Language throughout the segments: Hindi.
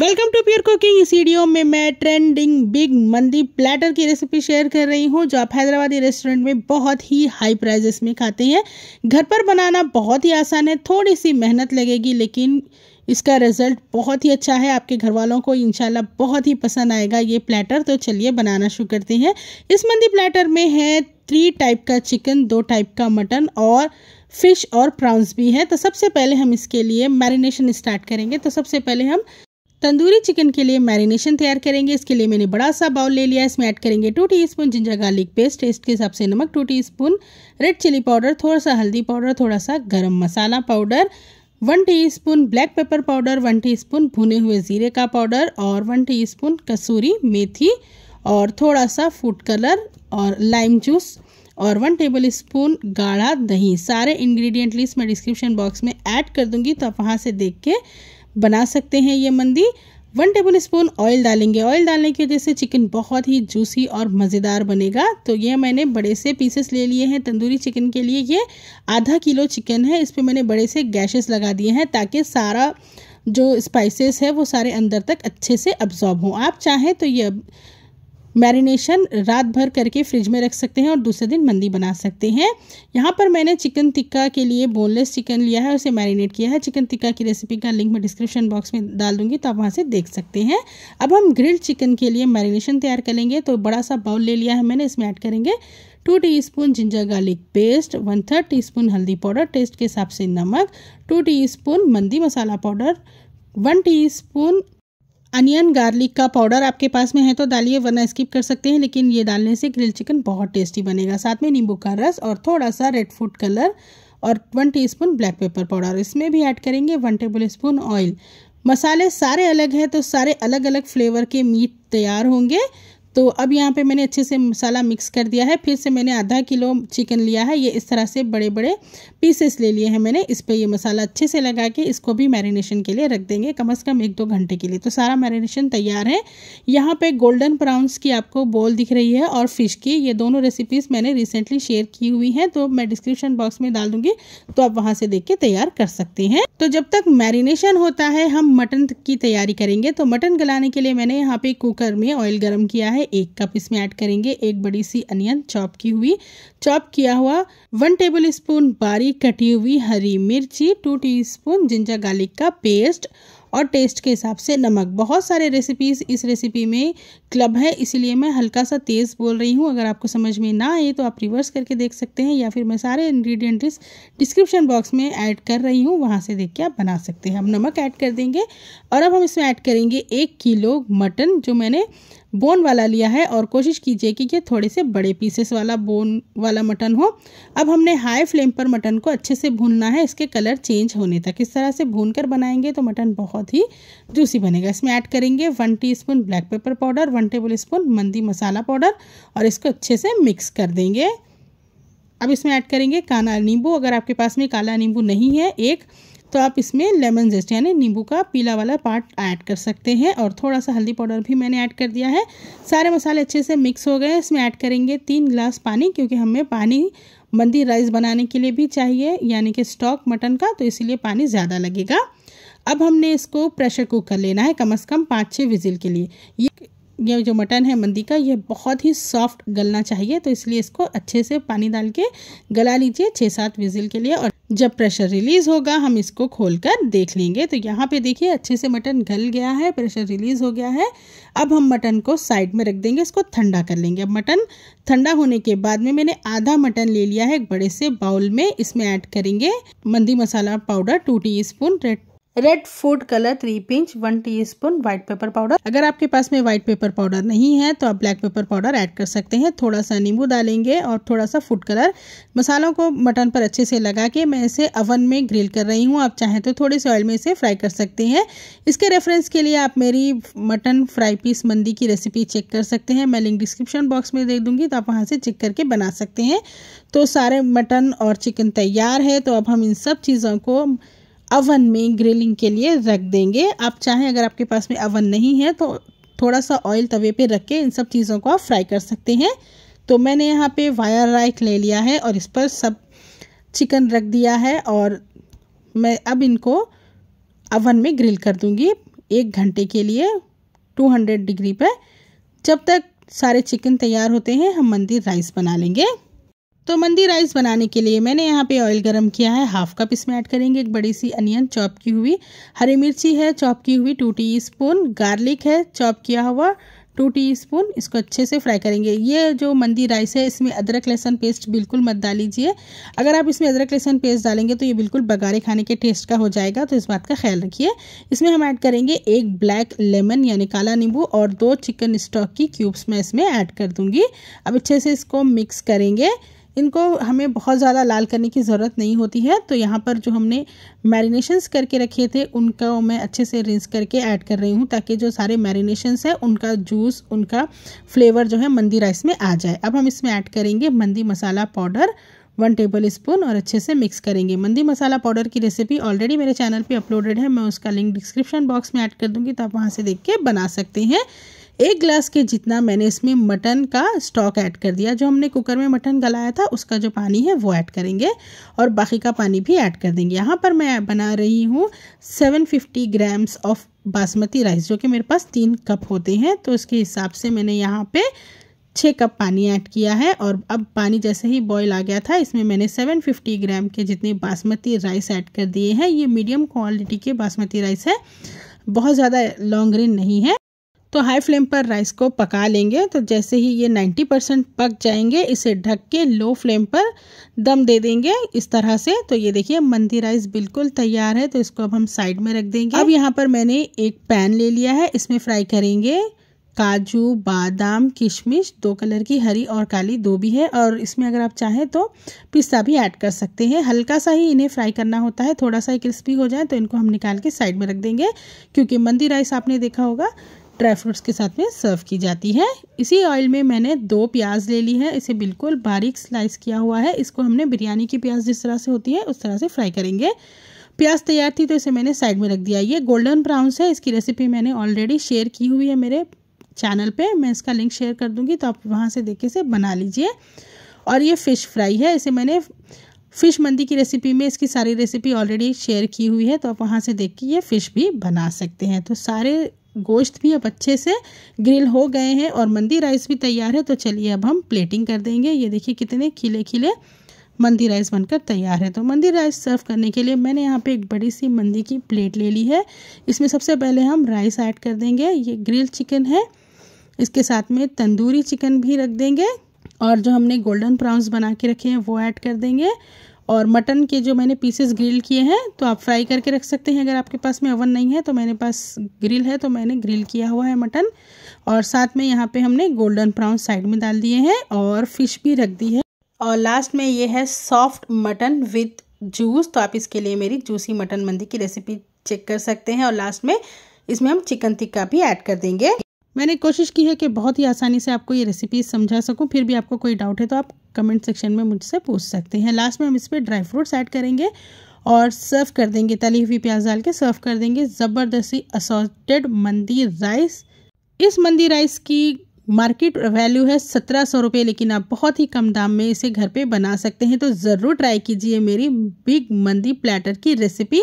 वेलकम टू प्योर कुकिंग इस वीडियो में मैं ट्रेंडिंग बिग मंदी प्लेटर की रेसिपी शेयर कर रही हूँ जो आप हैदराबादी रेस्टोरेंट में बहुत ही हाई प्राइजेस में खाते हैं घर पर बनाना बहुत ही आसान है थोड़ी सी मेहनत लगेगी लेकिन इसका रिज़ल्ट बहुत ही अच्छा है आपके घर वालों को इनशाला बहुत ही पसंद आएगा ये प्लेटर तो चलिए बनाना शुरू करते हैं इस मंदी प्लेटर में है थ्री टाइप का चिकन दो टाइप का मटन और फिश और प्राउंस भी है तो सबसे पहले हम इसके लिए मैरिनेशन स्टार्ट करेंगे तो सबसे पहले हम तंदूरी चिकन के लिए मैरिनेशन तैयार करेंगे इसके लिए मैंने बड़ा सा बाउल ले लिया इसमें ऐड करेंगे two teaspoon ginger garlic paste taste के हिसाब से नमक two teaspoon red chili powder थोड़ा सा हल्दी पाउडर थोड़ा सा garam masala powder one teaspoon black pepper powder one teaspoon भुने हुए जीरे का पाउडर और वन टीस्पून कसूरी मेथी और थोड़ा सा फूड कलर और लाइम जूस और वन टेबल स्पून गाढ़ा दही सारे इंग्रेडिएंट लिस्ट मैं डिस्क्रिप्शन बॉक्स में ऐड कर दूंगी तो आप वहाँ से देख के बना सकते हैं ये mandi one tablespoon oil डालेंगे ऑयल डालने की वजह से चिकन बहुत ही जूसी और मज़ेदार बनेगा तो ये मैंने बड़े से पीसेस ले लिए हैं तंदूरी चिकन के लिए ये आधा किलो चिकन है इस पर मैंने बड़े से गैशेस लगा दिए हैं ताकि सारा जो स्पाइसेस है वो सारे अंदर तक अच्छे से अब्जॉर्ब हों आप चाहें तो ये मैरिनेशन रात भर करके फ्रिज में रख सकते हैं और दूसरे दिन मंदी बना सकते हैं यहाँ पर मैंने चिकन टिक्का के लिए बोनलेस चिकन लिया है उसे मैरिनेट किया है चिकन टिक्का की रेसिपी का लिंक मैं डिस्क्रिप्शन बॉक्स में डाल दूँगी तो आप वहाँ से देख सकते हैं अब हम ग्रिल्ड चिकन के लिए मैरिनेशन तैयार करेंगे तो बड़ा सा बाउल ले लिया है मैंने इसमें ऐड करेंगे two teaspoon ginger garlic paste one third teaspoon हल्दी पाउडर टेस्ट के हिसाब से नमक two teaspoon mandi masala powder one teaspoon onion garlic का पाउडर आपके पास में है तो डालिए वरना स्किप कर सकते हैं लेकिन ये डालने से ग्रिल चिकन बहुत टेस्टी बनेगा साथ में नींबू का रस और थोड़ा सा रेड फूड कलर और one teaspoon black pepper powder इसमें भी ऐड करेंगे वन टेबल स्पून ऑयल मसाले सारे अलग हैं तो सारे अलग अलग फ्लेवर के मीट तैयार होंगे तो अब यहाँ पे मैंने अच्छे से मसाला मिक्स कर दिया है फिर से मैंने आधा किलो चिकन लिया है ये इस तरह से बड़े बड़े पीसेस ले लिए हैं मैंने इस पे ये मसाला अच्छे से लगा के इसको भी मैरिनेशन के लिए रख देंगे कम अज़ कम एक दो घंटे के लिए तो सारा मैरिनेशन तैयार है यहाँ पे गोल्डन प्राउन्स की आपको बोल दिख रही है और फ़िश की ये दोनों रेसिपीज़ मैंने रिसेंटली शेयर की हुई हैं तो मैं डिस्क्रिप्शन बॉक्स में डाल दूँगी तो आप वहाँ से देख के तैयार कर सकते हैं तो जब तक मैरिनेशन होता है हम मटन की तैयारी करेंगे तो मटन गलाने के लिए मैंने यहाँ पे कुकर में ऑयल गर्म किया है एक कप इसमें ऐड करेंगे एक बड़ी सी अनियन चॉप की हुई चॉप किया हुआ वन टेबल स्पून बारीक कटी हुई हरी मिर्ची टू स्पून जिंजर गार्लिक का पेस्ट और टेस्ट के हिसाब से नमक बहुत सारे रेसिपीज़ इस रेसिपी में क्लब है इसीलिए मैं हल्का सा तेज़ बोल रही हूँ अगर आपको समझ में ना आए तो आप रिवर्स करके देख सकते हैं या फिर मैं सारे इन्ग्रीडियंट डिस्क्रिप्शन बॉक्स में ऐड कर रही हूँ वहाँ से देख के आप बना सकते हैं हम नमक ऐड कर देंगे और अब हम इसमें ऐड करेंगे एक किलो मटन जो मैंने बोन वाला लिया है और कोशिश कीजिए कि ये थोड़े से बड़े पीसेस वाला बोन वाला मटन हो अब हमने हाई फ्लेम पर मटन को अच्छे से भूनना है इसके कलर चेंज होने तक इस तरह से भून कर बनाएंगे तो मटन बहुत ही जूसी बनेगा इसमें ऐड करेंगे one teaspoon black pepper powder one tablespoon mandi masala powder और इसको अच्छे से मिक्स कर देंगे अब इसमें ऐड करेंगे काला नींबू अगर आपके पास में काला नींबू नहीं है एक तो आप इसमें लेमन जेस्ट यानी नींबू का पीला वाला पार्ट ऐड कर सकते हैं और थोड़ा सा हल्दी पाउडर भी मैंने ऐड कर दिया है सारे मसाले अच्छे से मिक्स हो गए इसमें ऐड करेंगे तीन गिलास पानी क्योंकि हमें पानी बंदी राइस बनाने के लिए भी चाहिए यानी कि स्टॉक मटन का तो इसीलिए पानी ज़्यादा लगेगा अब हमने इसको प्रेशर कुक कर लेना है कम से कम पाँच छः विजिल के लिए ये ये जो मटन है मंदी का ये बहुत ही सॉफ्ट गलना चाहिए तो इसलिए इसको अच्छे से पानी डाल के गला लीजिए छः सात विजिल के लिए और जब प्रेशर रिलीज़ होगा हम इसको खोल कर देख लेंगे तो यहाँ पे देखिए अच्छे से मटन गल गया है प्रेशर रिलीज़ हो गया है अब हम मटन को साइड में रख देंगे इसको ठंडा कर लेंगे अब मटन ठंडा होने के बाद में मैंने आधा मटन ले लिया है एक बड़े से बाउल में इसमें ऐड करेंगे mandi masala powder two teaspoon red red food colour three pinch one teaspoon white pepper powder अगर आपके पास में व्हाइट पेपर पाउडर नहीं है तो आप ब्लैक पेपर पाउडर ऐड कर सकते हैं थोड़ा सा नींबू डालेंगे और थोड़ा सा फूड कलर मसालों को मटन पर अच्छे से लगा के मैं इसे अवन में ग्रिल कर रही हूँ आप चाहें तो थोड़े से ऑयल में इसे फ्राई कर सकते हैं इसके रेफरेंस के लिए आप मेरी मटन फ्राई पीस मंदी की रेसिपी चेक कर सकते हैं मैं लिंक डिस्क्रिप्शन बॉक्स में दे दूँगी तो आप वहाँ से चेक करके बना सकते हैं तो सारे मटन और चिकन तैयार है तो अब हम इन सब चीज़ों को अवन में ग्रिलिंग के लिए रख देंगे आप चाहें अगर आपके पास में अवन नहीं है तो थोड़ा सा ऑयल तवे पे रख के इन सब चीज़ों को आप फ्राई कर सकते हैं तो मैंने यहाँ पे वायर राइक ले लिया है और इस पर सब चिकन रख दिया है और मैं अब इनको अवन में ग्रिल कर दूँगी एक घंटे के लिए 200 डिग्री पर जब तक सारे चिकन तैयार होते हैं हम मंदिर राइस बना लेंगे तो मंदी राइस बनाने के लिए मैंने यहाँ पे ऑयल गरम किया है हाफ कप इसमें ऐड करेंगे एक बड़ी सी अनियन चॉप की हुई हरी मिर्ची है चॉप की हुई टू टी स्पून गार्लिक है चॉप किया हुआ टू टी स्पून इसको अच्छे से फ्राई करेंगे ये जो मंदी राइस है इसमें अदरक लहसन पेस्ट बिल्कुल मत डालीजिए अगर आप इसमें अदरक लहसन पेस्ट डालेंगे तो ये बिल्कुल बघारे खाने के टेस्ट का हो जाएगा तो इस बात का ख्याल रखिए इसमें हम ऐड करेंगे एक ब्लैक लेमन यानी काला नींबू और दो चिकन स्टॉक की क्यूब्स मैं इसमें ऐड कर दूँगी अब अच्छे से इसको मिक्स करेंगे इनको हमें बहुत ज़्यादा लाल करने की ज़रूरत नहीं होती है तो यहाँ पर जो हमने मैरिनेशंस करके रखे थे उनका मैं अच्छे से रिंस करके ऐड कर रही हूँ ताकि जो सारे मैरिनेशंस है उनका जूस उनका फ्लेवर जो है मंदी राइस में आ जाए अब हम इसमें ऐड करेंगे mandi masala powder one tablespoon और अच्छे से मिक्स करेंगे मंदी मसाला पाउडर की रेसिपी ऑलरेडी मेरे चैनल पे अपलोडेड है मैं उसका लिंक डिस्क्रिप्शन बॉक्स में ऐड कर दूंगी तो आप वहाँ से देख के बना सकते हैं एक ग्लास के जितना मैंने इसमें मटन का स्टॉक ऐड कर दिया जो हमने कुकर में मटन गलाया था उसका जो पानी है वो ऐड करेंगे और बाकी का पानी भी ऐड कर देंगे यहाँ पर मैं बना रही हूँ 750 ग्राम्स ऑफ बासमती राइस जो कि मेरे पास तीन कप होते हैं तो उसके हिसाब से मैंने यहाँ पे छः कप पानी ऐड किया है और अब पानी जैसे ही बॉईल आ गया था इसमें मैंने 750 ग्राम के जितने बासमती राइस ऐड कर दिए हैं ये मीडियम क्वालिटी के बासमती राइस है बहुत ज़्यादा लॉन्ग ग्रेन नहीं है तो हाई फ्लेम पर राइस को पका लेंगे तो जैसे ही ये 90 परसेंट पक जाएंगे इसे ढक के लो फ्लेम पर दम दे देंगे इस तरह से तो ये देखिए मंदी राइस बिल्कुल तैयार है तो इसको अब हम साइड में रख देंगे अब यहाँ पर मैंने एक पैन ले लिया है इसमें फ्राई करेंगे काजू बादाम किशमिश दो कलर की हरी और काली दो भी है और इसमें अगर आप चाहें तो पिस्ता भी ऐड कर सकते हैं हल्का सा ही इन्हें फ्राई करना होता है थोड़ा सा क्रिस्पी हो जाए तो इनको हम निकाल के साइड में रख देंगे क्योंकि मंदी राइस आपने देखा होगा ड्राई फ्रूट्स के साथ में सर्व की जाती है इसी ऑयल में मैंने दो प्याज ले ली है इसे बिल्कुल बारीक स्लाइस किया हुआ है इसको हमने बिरयानी की प्याज जिस तरह से होती है उस तरह से फ्राई करेंगे प्याज तैयार थी तो इसे मैंने साइड में रख दिया ये गोल्डन ब्राउन है इसकी रेसिपी मैंने ऑलरेडी शेयर की हुई है मेरे चैनल पे मैं इसका लिंक शेयर कर दूंगी तो आप वहाँ से देख के इसे बना लीजिए और ये फ़िश फ्राई है इसे मैंने फ़िश मंदी की रेसिपी में इसकी सारी रेसिपी ऑलरेडी शेयर की हुई है तो आप वहाँ से देख के ये फ़िश भी बना सकते हैं तो सारे गोश्त भी अब अच्छे से ग्रिल हो गए हैं और मंदी राइस भी तैयार है तो चलिए अब हम प्लेटिंग कर देंगे ये देखिए कितने खिले खिले मंदी राइस बनकर तैयार है तो मंदी राइस सर्व करने के लिए मैंने यहाँ पे एक बड़ी सी मंदी की प्लेट ले ली है इसमें सबसे पहले हम राइस ऐड कर देंगे ये ग्रिल चिकन है इसके साथ में तंदूरी चिकन भी रख देंगे और जो हमने गोल्डन प्राउन्स बना के रखे हैं वो ऐड कर देंगे और मटन के जो मैंने पीसेस ग्रिल किए हैं तो आप फ्राई करके रख सकते हैं अगर आपके पास में ओवन नहीं है तो मेरे पास ग्रिल है तो मैंने ग्रिल किया हुआ है मटन और साथ में यहाँ पे हमने गोल्डन ब्राउन साइड में डाल दिए हैं और फिश भी रख दी है और लास्ट में ये है सॉफ्ट मटन विथ जूस तो आप इसके लिए मेरी जूसी मटन मंदी की रेसिपी चेक कर सकते हैं और लास्ट में इसमें हम चिकन टिक्का भी ऐड कर देंगे मैंने कोशिश की है कि बहुत ही आसानी से आपको ये रेसिपी समझा सकूँ फिर भी आपको कोई डाउट है तो आप कमेंट सेक्शन में मुझसे पूछ सकते हैं लास्ट में हम इस पर ड्राई फ्रूट्स ऐड करेंगे और सर्व कर देंगे तली हुई प्याज डाल के सर्व कर देंगे ज़बरदस्ती असोटेड मंदी राइस इस मंदी राइस की मार्केट वैल्यू है सत्रह सौ रुपये लेकिन आप बहुत ही कम दाम में इसे घर पे बना सकते हैं तो ज़रूर ट्राई कीजिए मेरी बिग मंदी प्लेटर की रेसिपी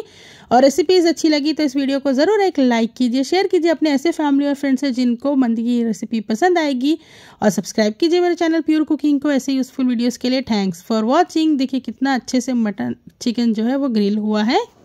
और रेसिपीज़ अच्छी लगी तो इस वीडियो को ज़रूर एक लाइक कीजिए शेयर कीजिए अपने ऐसे फैमिली और फ्रेंड्स से जिनको मंदी की रेसिपी पसंद आएगी और सब्सक्राइब कीजिए मेरे चैनल प्योर कुकिंग को ऐसे यूज़फुल वीडियोज़ के लिए थैंक्स फॉर वॉचिंग देखिए कितना अच्छे से मटन चिकन जो है वो ग्रिल हुआ है